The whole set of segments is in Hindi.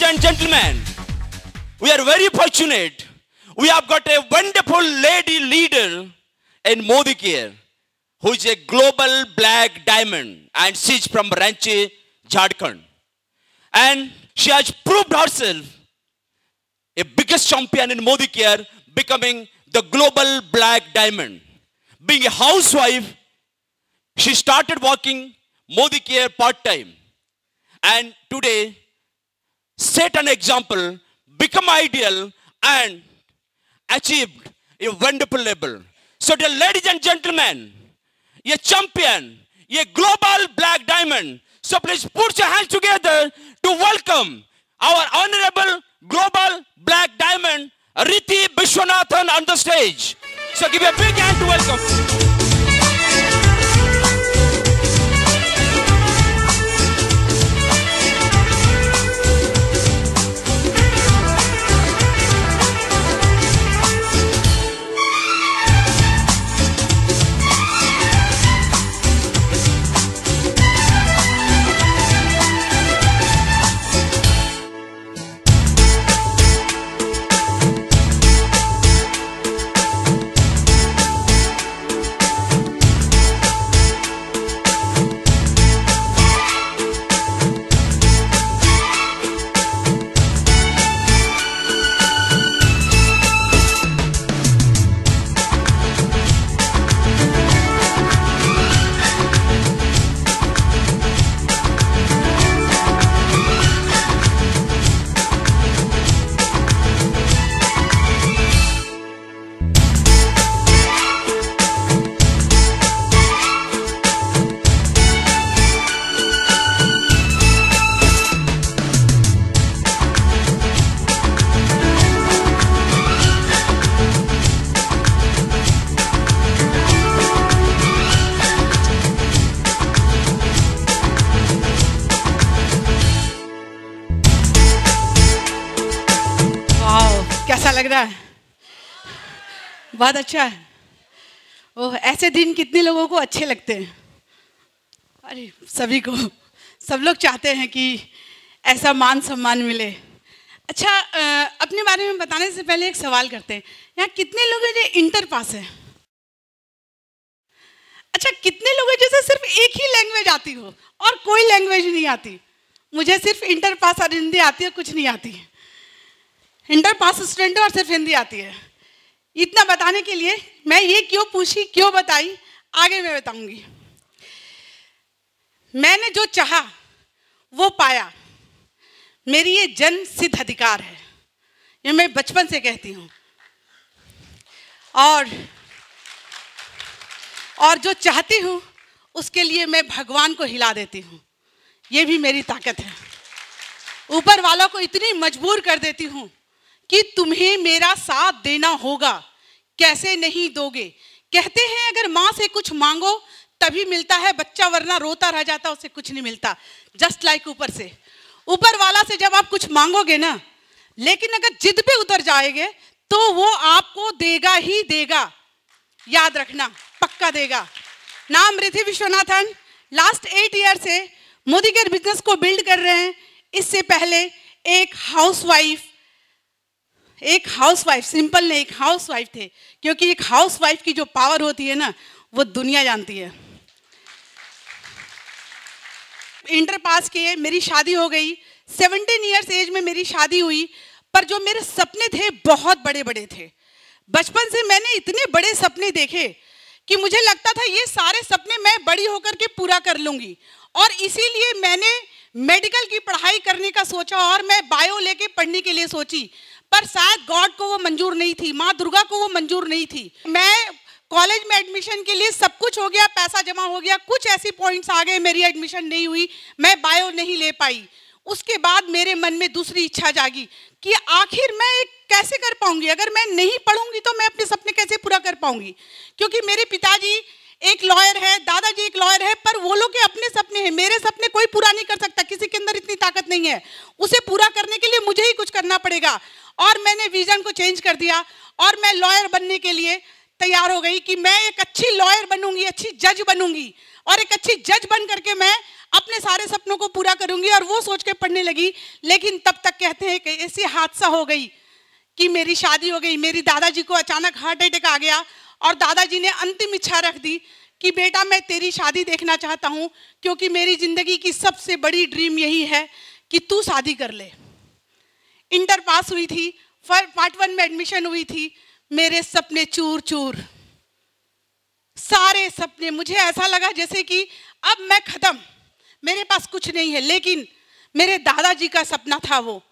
ladies and gentlemen, we are very fortunate. We have got a wonderful lady leader in Modi Care, who is a global black diamond and she's from Ranchi, Jharkhand. And she has proved herself a biggest champion in Modi Care, becoming the global black diamond. Being a housewife, she started working Modi Care part-time. And today, set an example, become ideal, and achieved a wonderful level. So dear ladies and gentlemen, a champion, a global black diamond. So please put your hands together to welcome our honorable global black diamond, Riti Vishwanathan on the stage. So give a big hand to welcome. लग रहा है बहुत अच्छा है ओह ऐसे दिन कितने लोगों को अच्छे लगते हैं अरे सभी को सब लोग चाहते हैं कि ऐसा मान सम्मान मिले अच्छा अपने बारे में बताने से पहले एक सवाल करते हैं यहाँ कितने लोग हैं जो इंटर पास है अच्छा कितने लोग हैं जैसे सिर्फ एक ही लैंग्वेज आती हो और कोई लैंग्वेज नहीं आती मुझे सिर्फ इंटर पास और हिंदी आती है कुछ नहीं आती है इंटर पास स्टूडेंट और सिर्फ हिंदी आती है इतना बताने के लिए मैं ये क्यों पूछी क्यों बताई आगे मैं बताऊंगी मैंने जो चाहा वो पाया मेरी ये जन सिद्ध अधिकार है ये मैं बचपन से कहती हूँ और और जो चाहती हूँ उसके लिए मैं भगवान को हिला देती हूँ ये भी मेरी ताकत है ऊपर वालों को इतनी मजबूर कर देती हूँ कि तुम्हें मेरा साथ देना होगा कैसे नहीं दोगे कहते हैं अगर माँ से कुछ मांगो तभी मिलता है बच्चा वरना रोता रह जाता उसे कुछ नहीं मिलता जस्ट लाइक like ऊपर से ऊपर वाला से जब आप कुछ मांगोगे ना लेकिन अगर जिद पे उतर जाएंगे तो वो आपको देगा ही देगा याद रखना पक्का देगा नाम Rithi Vishwanathan last eight year से मोदी के बिजनेस को बिल्ड कर रहे हैं इससे पहले एक हाउसवाइफ एक हाउसवाइफ सिंपल ने एक हाउसवाइफ थे क्योंकि एक हाउसवाइफ की जो पावर होती है ना वो दुनिया जानती है इंटर पास किए मेरी शादी हो गई सेवनटीन ईयर्स एज में मेरी शादी हुई पर जो मेरे सपने थे बहुत बड़े बड़े थे बचपन से मैंने इतने बड़े सपने देखे कि मुझे लगता था ये सारे सपने मैं बड़ी होकर के पूरा कर लूंगी और इसीलिए मैंने मेडिकल की पढ़ाई करने का सोचा और मैं बायो लेके पढ़ने के लिए सोची पर शायद गॉड को वो मंजूर नहीं थी माँ दुर्गा को वो मंजूर नहीं थी मैं कॉलेज में एडमिशन के लिए सब कुछ हो गया पैसा जमा हो गया कुछ ऐसी पॉइंट्स आ गए मेरी एडमिशन नहीं हुई मैं बायो नहीं ले पाई उसके बाद मेरे मन में दूसरी इच्छा जागी कि आखिर मैं एक कैसे कर पाऊंगी अगर मैं नहीं पढ़ूंगी तो मैं अपने सपने कैसे पूरा कर पाऊंगी क्योंकि मेरे पिताजी एक लॉयर है दादाजी एक लॉयर है पर वो लोग के अपने सपने हैं मेरे सपने कोई पूरा नहीं कर सकता किसी के अंदर इतनी ताकत नहीं है उसे पूरा करने के लिए मुझे ही कुछ करना पड़ेगा और मैंने विजन को चेंज कर दिया और मैं लॉयर बनने के लिए तैयार हो गई कि मैं एक अच्छी लॉयर बनूंगी अच्छी जज बनूंगी और एक अच्छी जज बन करके मैं अपने सारे सपनों को पूरा करूंगी और वो सोच के पढ़ने लगी लेकिन तब तक कहते हैं कि ऐसी हादसा हो गई कि मेरी शादी हो गई मेरी दादाजी को अचानक हार्ट अटैक आ गया और दादाजी ने अंतिम इच्छा रख दी कि बेटा मैं तेरी शादी देखना चाहता हूँ क्योंकि मेरी ज़िंदगी की सबसे बड़ी ड्रीम यही है कि तू शादी कर ले इंटर पास हुई थी पार्ट वन में एडमिशन हुई थी मेरे सपने चूर चूर सारे सपने मुझे ऐसा लगा जैसे कि अब मैं ख़त्म मेरे पास कुछ नहीं है लेकिन मेरे दादाजी का सपना था वो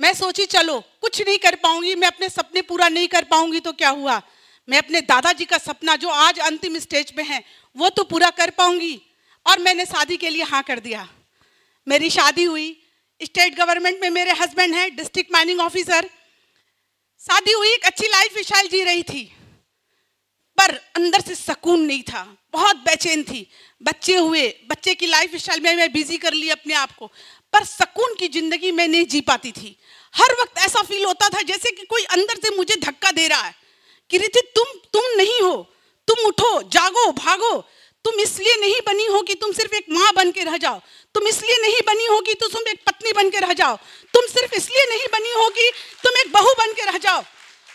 मैं सोची चलो कुछ नहीं कर पाऊंगी मैं अपने सपने पूरा नहीं कर पाऊंगी तो क्या हुआ मैं अपने दादाजी का सपना जो आज अंतिम स्टेज पे है वो तो पूरा कर पाऊंगी और मैंने शादी के लिए हाँ कर दिया मेरी शादी हुई स्टेट गवर्नमेंट में मेरे हस्बैंड हैं डिस्ट्रिक्ट माइनिंग ऑफिसर शादी हुई एक अच्छी लाइफ विशाल जी रही थी पर अंदर से सुकून नहीं था बहुत बेचैन थी बच्चे हुए बच्चे की लाइफ स्टाइल में मैं बिजी कर ली अपने आप को पर सुकून की जिंदगी मैं नहीं जी पाती थी हर वक्त ऐसा फील होता था जैसे कि कोई अंदर से मुझे धक्का दे रहा है कि रिति तुम तुम नहीं हो तुम उठो जागो भागो तुम इसलिए नहीं बनी हो कि तुम सिर्फ एक माँ बन के रह जाओ तुम इसलिए नहीं बनी हो कि तुम एक पत्नी बन के रह जाओ तुम सिर्फ इसलिए नहीं बनी हो कि तुम एक बहू बन के रह जाओ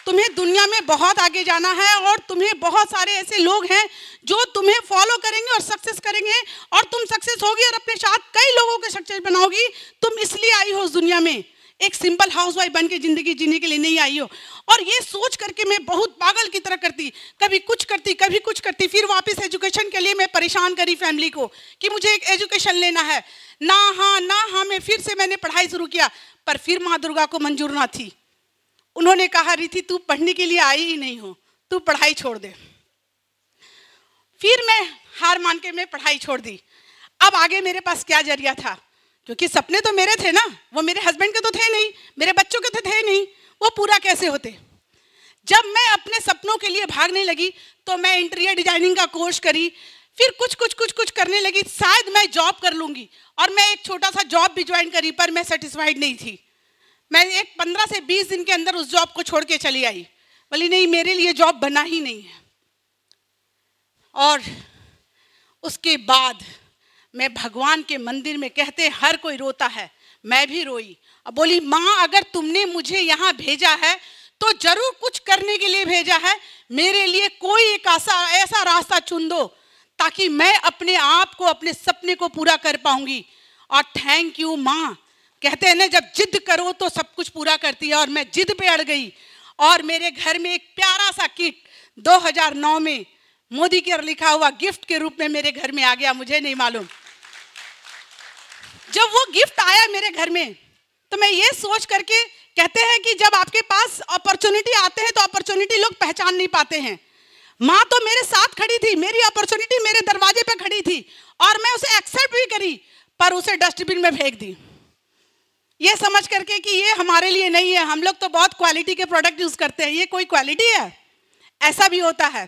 तुम्हें दुनिया में बहुत आगे जाना है और तुम्हें बहुत सारे ऐसे लोग हैं जो तुम्हें फॉलो करेंगे और सक्सेस करेंगे और तुम सक्सेस होगी और अपने साथ कई लोगों के सक्सेस बनाओगी तुम इसलिए आई हो उस दुनिया में एक सिंपल हाउसवाइफ बन के जिंदगी जीने के लिए नहीं आई हो और ये सोच करके मैं बहुत पागल की तरह करती कभी कुछ करती कभी कुछ करती फिर वापस एजुकेशन के लिए मैं परेशान करी फैमिली को कि मुझे एक एजुकेशन लेना है ना हाँ ना हाँ मैं फिर से मैंने पढ़ाई शुरू किया पर फिर माँ दुर्गा को मंजूर ना थी उन्होंने कहा रीति तू पढ़ने के लिए आई ही नहीं हो तू पढ़ाई छोड़ दे फिर मैं हार मान के मैं पढ़ाई छोड़ दी अब आगे मेरे पास क्या जरिया था क्योंकि सपने तो मेरे थे ना वो मेरे हस्बैंड के तो थे नहीं मेरे बच्चों के तो थे नहीं वो पूरा कैसे होते जब मैं अपने सपनों के लिए भागने लगी तो मैं इंटीरियर डिजाइनिंग का कोर्स करी फिर कुछ कुछ कुछ कुछ करने लगी शायद मैं जॉब कर लूँगी और मैं एक छोटा सा जॉब भी ज्वाइन करी पर मैं सेटिस्फाइड नहीं थी मैं एक पंद्रह से बीस दिन के अंदर उस जॉब को छोड़ के चली आई बोली नहीं मेरे लिए जॉब बना ही नहीं है और उसके बाद मैं भगवान के मंदिर में कहते हर कोई रोता है मैं भी रोई अब बोली माँ अगर तुमने मुझे यहाँ भेजा है तो जरूर कुछ करने के लिए भेजा है मेरे लिए कोई एक ऐसा ऐसा रास्ता चुन दो ताकि मैं अपने आप को अपने सपने को पूरा कर पाऊंगी और थैंक यू माँ कहते हैं ना जब जिद करो तो सब कुछ पूरा करती है और मैं जिद पे अड़ गई और मेरे घर में एक प्यारा सा किट 2009 में मोदी के लिखा हुआ गिफ्ट के रूप में मेरे घर में आ गया मुझे नहीं मालूम जब वो गिफ्ट आया मेरे घर में तो मैं ये सोच करके कहते हैं कि जब आपके पास अपॉर्चुनिटी आते हैं तो अपॉर्चुनिटी लोग पहचान नहीं पाते हैं माँ तो मेरे साथ खड़ी थी मेरी अपॉर्चुनिटी मेरे दरवाजे पर खड़ी थी और मैं उसे एक्सेप्ट भी करी पर उसे डस्टबिन में फेंक दी ये समझ करके कि ये हमारे लिए नहीं है हम लोग तो बहुत क्वालिटी के प्रोडक्ट यूज़ करते हैं ये कोई क्वालिटी है ऐसा भी होता है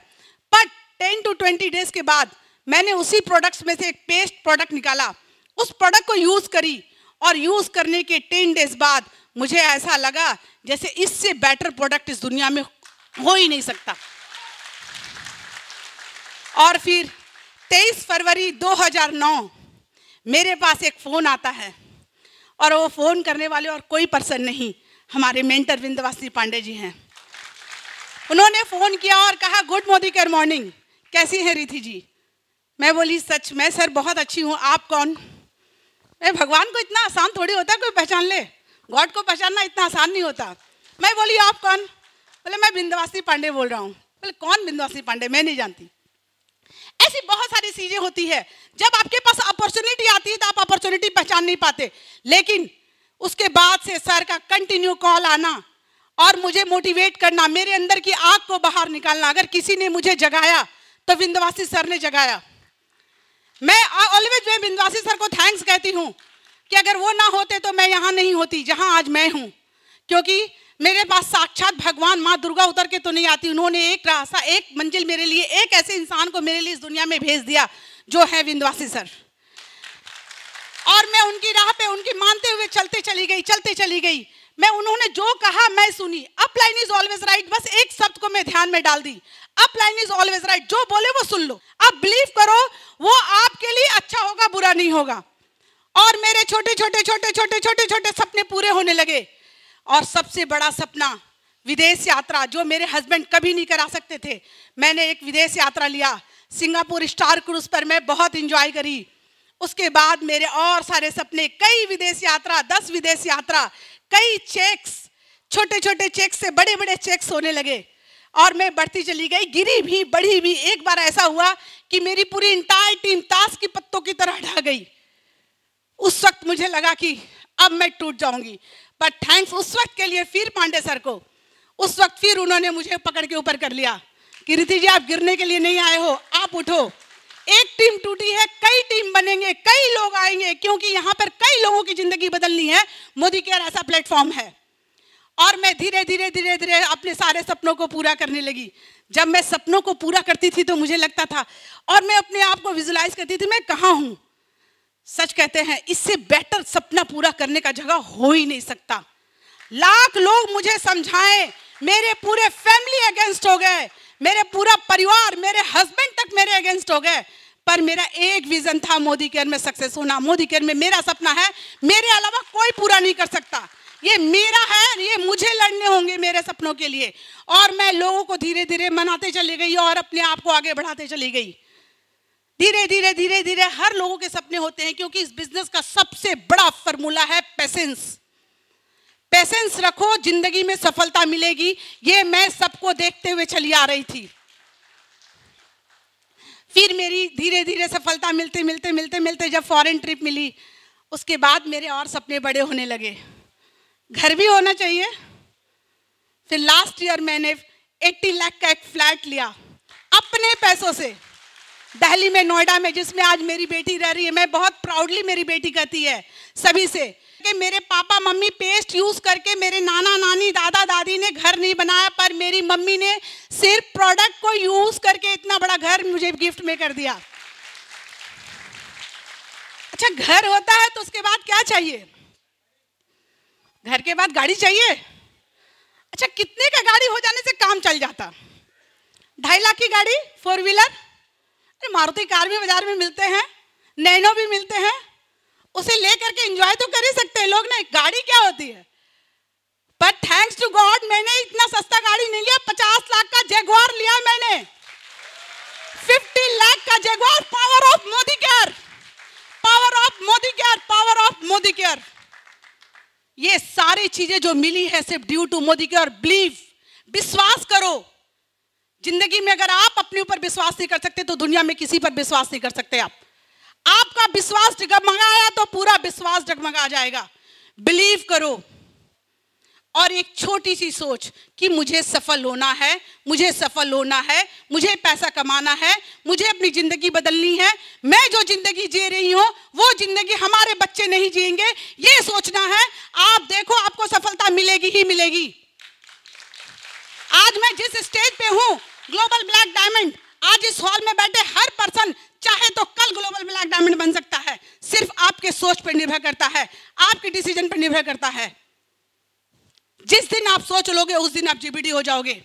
but ten to twenty days के बाद मैंने उसी प्रोडक्ट्स में से एक पेस्ट प्रोडक्ट निकाला उस प्रोडक्ट को यूज़ करी और यूज़ करने के टेन डेज बाद मुझे ऐसा लगा जैसे इससे बेटर प्रोडक्ट इस दुनिया में हो ही नहीं सकता और फिर 23 फरवरी 2009 मेरे पास एक फ़ोन आता है और वो फ़ोन करने वाले और कोई पर्सन नहीं हमारे मेंटर विंदवासी पांडे जी हैं उन्होंने फ़ोन किया और कहा गुड मोदी कर मॉर्निंग कैसी हैं रिथि जी मैं बोली सच मैं सर बहुत अच्छी हूँ आप कौन ए, भगवान को इतना आसान थोड़ी होता है कोई पहचान ले गॉड को पहचानना इतना आसान नहीं होता मैं बोली आप कौन बोले मैं बिंदवासी पांडे बोल रहा हूँ बोले कौन बिंदवासी पांडे मैं नहीं जानती ऐसी बहुत सारी चीजें होती है जब आपके पास अपॉर्चुनिटी आती है तो आप अपॉर्चुनिटी पहचान नहीं पाते लेकिन उसके बाद से सर का कंटिन्यू कॉल आना और मुझे मोटिवेट करना मेरे अंदर की आग को बाहर निकालना अगर किसी ने मुझे जगाया तो विंदवासी सर ने जगाया मैं ऑलवेज मैं बिंदवासी सर को थैंक्स कहती हूँ कि अगर वो ना होते तो मैं यहाँ नहीं होती जहाँ आज मैं हूँ क्योंकि मेरे पास साक्षात भगवान माँ दुर्गा उतर के तो नहीं आती उन्होंने एक रास्ता एक मंजिल मेरे लिए एक ऐसे इंसान को मेरे लिए इस दुनिया में भेज दिया जो है विंदवासी सर और मैं उनकी राह पे उनकी मानते हुए चलते चली गई चलते चली गई मैं उन्होंने जो कहा मैं सुनी अपलाइन इज ऑलवेज राइट बस एक शब्द को मैं ध्यान में डाल दी अपलाइन इज ऑलवेज राइट जो बोले वो सुन लो आप बिलीव करो वो आपके लिए अच्छा होगा बुरा नहीं होगा और मेरे छोटे छोटे छोटे छोटे छोटे छोटे सपने पूरे होने लगे और सबसे बड़ा सपना विदेश यात्रा जो मेरे हस्बैंड कभी नहीं करा सकते थे मैंने एक विदेश यात्रा लिया सिंगापुर स्टार क्रूज पर मैं बहुत इंजॉय करी उसके बाद मेरे और सारे सपने कई विदेश यात्रा दस विदेश यात्रा कई चेक्स छोटे छोटे चेक्स से बड़े बड़े चेक्स होने लगे और मैं बढ़ती चली गई गिरी भी बढ़ी भी एक बार ऐसा हुआ कि मेरी पूरी इंटायर टीम ताश की पत्तों की तरह ढह गई उस वक्त मुझे लगा कि अब मैं टूट जाऊंगी बट थैंक्स उस वक्त के लिए फिर पांडे सर को उस वक्त फिर उन्होंने मुझे पकड़ के ऊपर कर लिया कि रीति जी आप गिरने के लिए नहीं आए हो आप उठो एक टीम टूटी है कई टीम बनेंगे कई लोग आएंगे क्योंकि यहां पर कई लोगों की जिंदगी बदलनी है मोदी केयर ऐसा प्लेटफॉर्म है और मैं धीरे धीरे धीरे धीरे अपने सारे सपनों को पूरा करने लगी जब मैं सपनों को पूरा करती थी तो मुझे लगता था और मैं अपने आप को विजुलाइज करती थी मैं कहाँ हूँ सच कहते हैं इससे बेटर सपना पूरा करने का जगह हो ही नहीं सकता लाख लोग मुझे समझाएं मेरे पूरे फैमिली अगेंस्ट हो गए मेरे पूरा परिवार मेरे हस्बैंड तक मेरे अगेंस्ट हो गए पर मेरा एक विजन था मोदी केयर में सक्सेस होना मोदी केयर में मेरा सपना है मेरे अलावा कोई पूरा नहीं कर सकता ये मेरा है ये मुझे लड़ने होंगे मेरे सपनों के लिए और मैं लोगों को धीरे धीरे मनाते चली गई और अपने आप को आगे बढ़ाते चली गई धीरे धीरे धीरे धीरे हर लोगों के सपने होते हैं क्योंकि इस बिजनेस का सबसे बड़ा फॉर्मूला है पेसेंस पेशेंस रखो जिंदगी में सफलता मिलेगी ये मैं सबको देखते हुए चली आ रही थी फिर मेरी धीरे धीरे सफलता मिलते मिलते मिलते मिलते जब फॉरेन ट्रिप मिली उसके बाद मेरे और सपने बड़े होने लगे घर भी होना चाहिए फिर लास्ट ईयर मैंने 80 लाख का एक फ्लैट लिया अपने पैसों से दिल्ली में नोएडा में जिसमें आज मेरी बेटी रह रही है मैं बहुत प्राउडली मेरी बेटी कहती है सभी से कि मेरे पापा मम्मी पेस्ट यूज करके मेरे नाना नानी दादा दादी ने घर नहीं बनाया पर मेरी मम्मी ने सिर्फ प्रोडक्ट को यूज करके इतना बड़ा घर मुझे गिफ्ट में कर दिया अच्छा घर होता है तो उसके बाद क्या चाहिए घर के बाद गाड़ी चाहिए अच्छा कितने का गाड़ी हो जाने से काम चल जाता ढाई लाख की गाड़ी फोर व्हीलर अरे मारुति कार भी बाजार में मिलते हैं नैनो भी मिलते हैं उसे लेकर करके एंजॉय तो कर ही सकते हैं लोग ना गाड़ी क्या होती है पर थैंक्स टू गॉड मैंने इतना सस्ता गाड़ी नहीं लिया पचास लाख का जेगवार लिया मैंने फिफ्टी लाख का jaguar power of Modicare power of Modicare power of Modicare ये सारी चीजें जो मिली है सिर्फ due to Modicare believe विश्वास करो जिंदगी में अगर आप अपने ऊपर विश्वास नहीं कर सकते तो दुनिया में किसी पर विश्वास नहीं कर सकते आप आपका विश्वास जगमगाया तो पूरा विश्वास जगमगा जाएगा बिलीव करो और एक छोटी सी सोच कि मुझे सफल होना है मुझे सफल होना है मुझे पैसा कमाना है मुझे अपनी ज़िंदगी बदलनी है मैं जो ज़िंदगी जी रही हूँ वो ज़िंदगी हमारे बच्चे नहीं जिएंगे ये सोचना है आप देखो आपको सफलता मिलेगी ही मिलेगी आज मैं जिस स्टेज पे हूं ग्लोबल ब्लैक डायमंड आज इस हॉल में बैठे हर पर्सन चाहे तो कल ग्लोबल ब्लैक डायमंड बन सकता है सिर्फ आपके सोच पर निर्भर करता है आपके डिसीजन पर निर्भर करता है जिस दिन आप सोच लोगे उस दिन आप जीबीडी हो जाओगे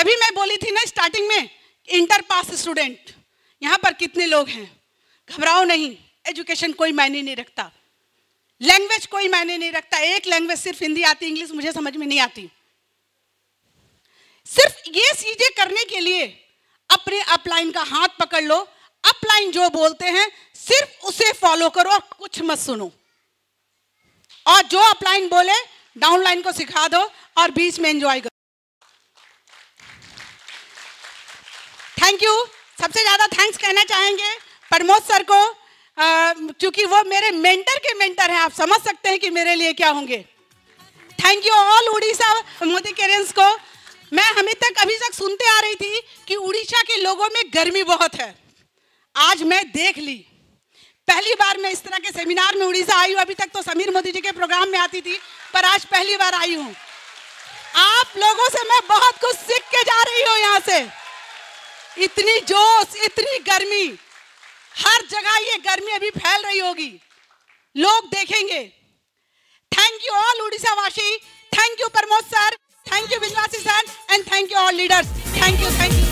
तभी मैं बोली थी ना स्टार्टिंग में इंटर पास स्टूडेंट यहां पर कितने लोग हैं घबराओ नहीं एजुकेशन कोई मायने नहीं रखता लैंग्वेज कोई मायने नहीं रखता एक लैंग्वेज सिर्फ हिंदी आती इंग्लिश मुझे समझ में नहीं आती सिर्फ ये चीजें करने के लिए अपने अपलाइन का हाथ पकड़ लो अपलाइन जो बोलते हैं सिर्फ उसे फॉलो करो और कुछ मत सुनो और जो अपलाइन बोले डाउनलाइन को सिखा दो और बीच में एंजॉय करो थैंक यू सबसे ज़्यादा थैंक्स कहना चाहेंगे प्रमोद सर को क्योंकि वो मेरे मेंटर के मेंटर हैं आप समझ सकते हैं कि मेरे लिए क्या होंगे thank you all Orissa Modi केरेंस को मैं हमें तक अभी तक सुनते आ रही थी कि उड़ीसा के लोगों में गर्मी बहुत है आज मैं देख ली पहली बार मैं इस तरह के सेमिनार में उड़ीसा आई हूँ अभी तक तो समीर मोदी जी के प्रोग्राम में आती थी पर आज पहली बार आई हूँ आप लोगों से मैं बहुत कुछ सीख के जा रही हूँ यहाँ से इतनी जोश इतनी गर्मी हर जगह ये गर्मी अभी फैल रही होगी लोग देखेंगे थैंक यू ऑल उड़ीसा वासी thank you Pramod sir Thank you, Vishwasi sir, and thank you all leaders. Thank you, thank you.